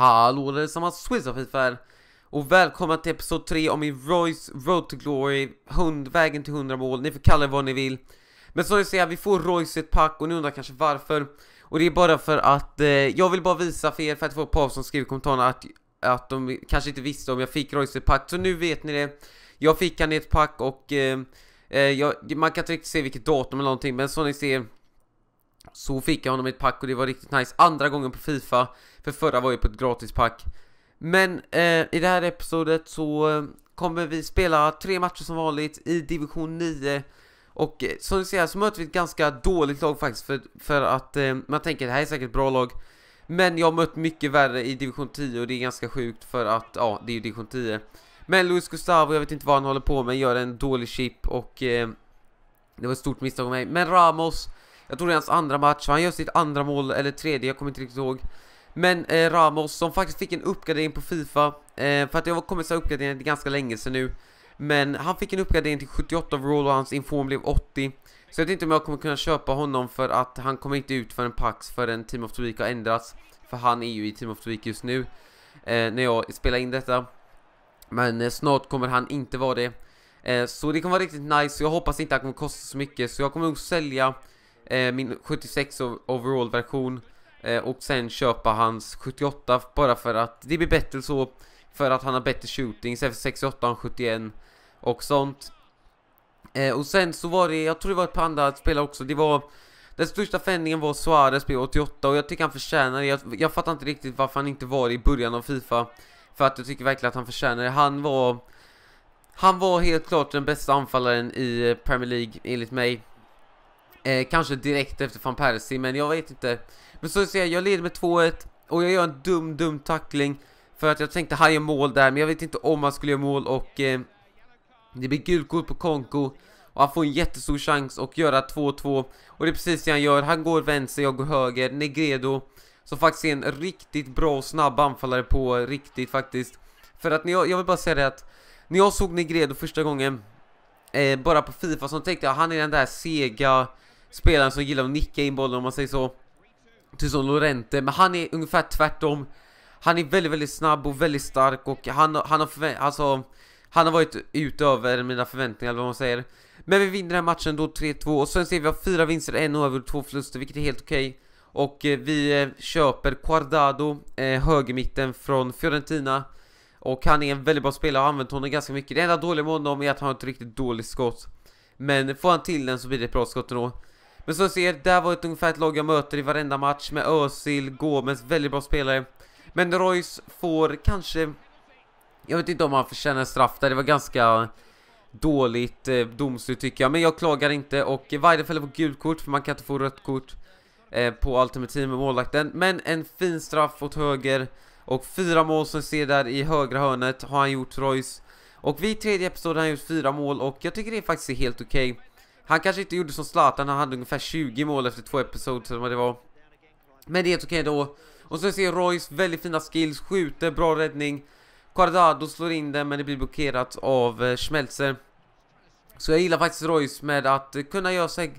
Hallå allesammans, Swizzofifer! Och välkomna till episod 3 av min Royce Road to Glory, Vägen till 100 mål, ni får kalla det vad ni vill. Men som jag säger, vi får Royce ett pack och ni undrar kanske varför. Och det är bara för att eh, jag vill bara visa för er, för att det var ett par som skrev i kommentarerna att, att de kanske inte visste om jag fick Royce ett pack. Så nu vet ni det. Jag fick han i ett pack och eh, eh jag, man kan inte riktigt se vilket datum eller någonting, men som ni ser så fick jag honom i ett pack och det var riktigt nice. Andra gången på Fifa, för förra var ju på ett gratispack. Men eh, i det här episodet så eh, kommer vi spela tre matcher som vanligt i division 9. Och eh, som ni ser så möter vi ett ganska dåligt lag faktiskt för, för att eh, man tänker det här är säkert ett bra lag. Men jag har mött mycket värre i division 10 och det är ganska sjukt för att ja, det är ju division 10. Men Luis Gustavo, jag vet inte vad han håller på med, gör en dålig chip och eh, det var ett stort misstag av mig. Men Ramos jag tror det är hans andra match, han gör sitt andra mål, eller tredje, jag kommer inte riktigt ihåg. Men eh, Ramos som faktiskt fick en uppgradering på Fifa, eh, för att det har kommit så uppgraderingar ganska länge sedan nu. Men han fick en uppgradering till 78 overall och hans inform blev 80. Så jag vet inte om jag kommer kunna köpa honom för att han kommer inte ut för en pax förrän Team of the Week har ändrats. För han är ju i Team of the Week just nu, eh, när jag spelar in detta. Men eh, snart kommer han inte vara det. Eh, så det kommer vara riktigt nice, så jag hoppas inte att han kommer kosta så mycket. Så jag kommer nog sälja Eh, min 76 overall-version eh, och sen köpa hans 78 bara för att det blir bättre så för att han har bättre shooting istället för 68 han 71 och sånt. Eh, och sen så var det, jag tror det var ett par andra spelare också, det var den största förändringen var Suarez blev 88 och jag tycker han förtjänar det. Jag, jag fattar inte riktigt varför han inte var det i början av Fifa. För att jag tycker verkligen att han förtjänar det. Han var... Han var helt klart den bästa anfallaren i Premier League enligt mig. Eh, kanske direkt efter van Persie, men jag vet inte. Men så ser jag, jag leder med 2-1 och jag gör en dum, dum tackling. För att jag tänkte han gör mål där, men jag vet inte om han skulle göra mål och eh, det blir gult på Konko. Och han får en jättestor chans att göra 2-2. Och det är precis det han gör, han går vänster, jag går höger. Negredo, som faktiskt är en riktigt bra och snabb anfallare på riktigt faktiskt. För att jag, jag vill bara säga det att när jag såg Negredo första gången, eh, bara på Fifa, så tänkte jag han är den där sega spelaren som gillar att nicka in bollen om man säger så. Typ som Lorente, men han är ungefär tvärtom. Han är väldigt, väldigt snabb och väldigt stark och han, han, har, alltså, han har varit utöver mina förväntningar eller vad man säger. Men vi vinner den här matchen då 3-2 och sen ser vi att fyra vinster, en över två förluster, vilket är helt okej. Okay. Och eh, vi eh, köper Quardado, eh, högermitten från Fiorentina. Och han är en väldigt bra spelare och har använt honom ganska mycket. Det enda dåliga med honom är att han har ett riktigt dåligt skott. Men får han till den så blir det ett bra skott ändå. Men som ni ser, där var ett ungefär ett lag jag möter i varenda match med Özil, Gomez, väldigt bra spelare. Men Royce får kanske... Jag vet inte om han förtjänar straff där, det var ganska dåligt eh, domslut tycker jag. Men jag klagar inte och Weiderfeld får gult kort för man kan inte få rött kort eh, på alternativ med målvakten. Men en fin straff åt höger och fyra mål som ni ser där i högra hörnet har han gjort Royce. Och vid tredje episoden har han gjort fyra mål och jag tycker det faktiskt är helt okej. Okay. Han kanske inte gjorde som Zlatan, han hade ungefär 20 mål efter två episoder vad det var. Men det är helt okej okay då. Och så ser jag Royce väldigt fina skills, skjuter, bra räddning. Quadrado slår in den men det blir blockerat av eh, Schmelzer. Så jag gillar faktiskt Royce med att eh, kunna göra sig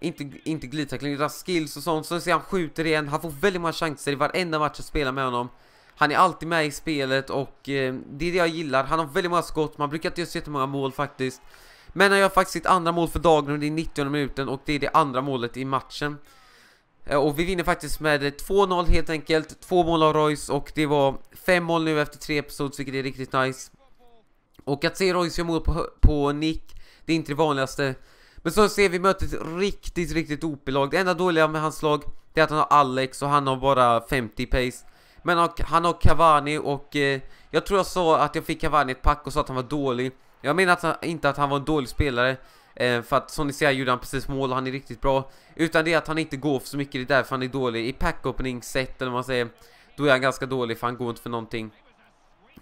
inte, inte glidtackling, utan skills och sånt. Så ser han skjuter igen, han får väldigt många chanser i varenda match jag spelar med honom. Han är alltid med i spelet och eh, det är det jag gillar. Han har väldigt många skott, man brukar inte göra så jättemånga mål faktiskt. Men han gör faktiskt sitt andra mål för dagen och det är 90 minuten och det är det andra målet i matchen. Eh, och vi vinner faktiskt med 2-0 helt enkelt. Två mål av Royce och det var fem mål nu efter tre episods vilket är riktigt nice. Och att se Royce göra mål på, på nick, det är inte det vanligaste. Men så ser vi mötet riktigt, riktigt OP-lag. Det enda dåliga med hans lag, det är att han har Alex och han har bara 50 pace. Men han har, han har Cavani och eh, jag tror jag sa att jag fick Cavani ett pack och sa att han var dålig. Jag menar att han, inte att han var en dålig spelare. Eh, för att som ni ser gjorde han precis mål och han är riktigt bra. Utan det är att han inte går för så mycket, det är därför han är dålig. I pack opening set eller vad man säger, då är han ganska dålig för han går inte för någonting.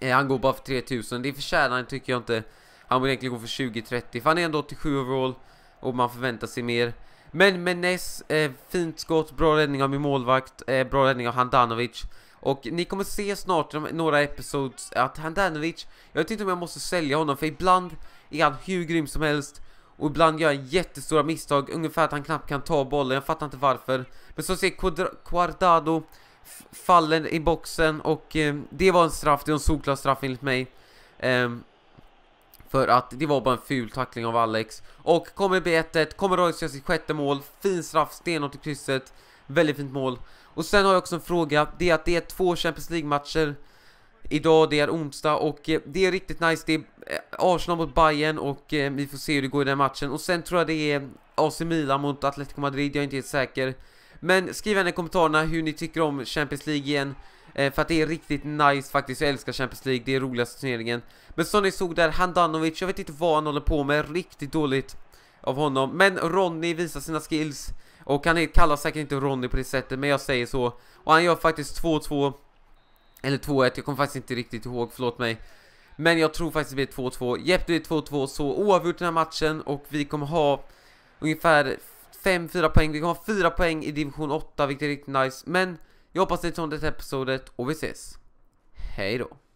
Eh, han går bara för 3000, det förtjänar han tycker jag inte. Han borde egentligen gå för 20-30, för han är ändå 87 overall. Och man förväntar sig mer. Men Menes, eh, fint skott, bra räddning av min målvakt, eh, bra räddning av Handanovic. Och ni kommer se snart i några episodes att Handanovic, jag vet inte om jag måste sälja honom för ibland är han hur grym som helst och ibland gör han jättestora misstag, ungefär att han knappt kan ta bollen, jag fattar inte varför. Men så ser Quardado fallen i boxen och eh, det var en straff, det var en solklar straff enligt mig. Eh, för att det var bara en ful tackling av Alex. Och kommer bli 1-1, kommer Royce göra sitt sjätte mål, fin straff, stenhårt i krysset. Väldigt fint mål. Och sen har jag också en fråga. Det är att det är två Champions League-matcher idag, det är onsdag och eh, det är riktigt nice. Det är eh, Arsenal mot Bayern och eh, vi får se hur det går i den matchen. Och sen tror jag det är AC Milan mot Atletico Madrid, jag är inte helt säker. Men skriv gärna i kommentarerna hur ni tycker om Champions League igen. För att det är riktigt nice faktiskt, jag älskar Champions League, det är roligaste turneringen. Men som ni såg där, Handanovic, jag vet inte vad han håller på med, riktigt dåligt av honom. Men Ronny visar sina skills. Och han kallas säkert inte Ronny på det sättet, men jag säger så. Och han gör faktiskt 2-2. Eller 2-1, jag kommer faktiskt inte riktigt ihåg, förlåt mig. Men jag tror faktiskt det blir 2-2. Jepp, det blir 2-2, så oavgjort den här matchen och vi kommer ha ungefär 5-4 poäng. Vi kommer ha 4 poäng i division 8, vilket är riktigt nice. Men jag hoppas ni tyckte om det här episodet och vi ses. Hej då.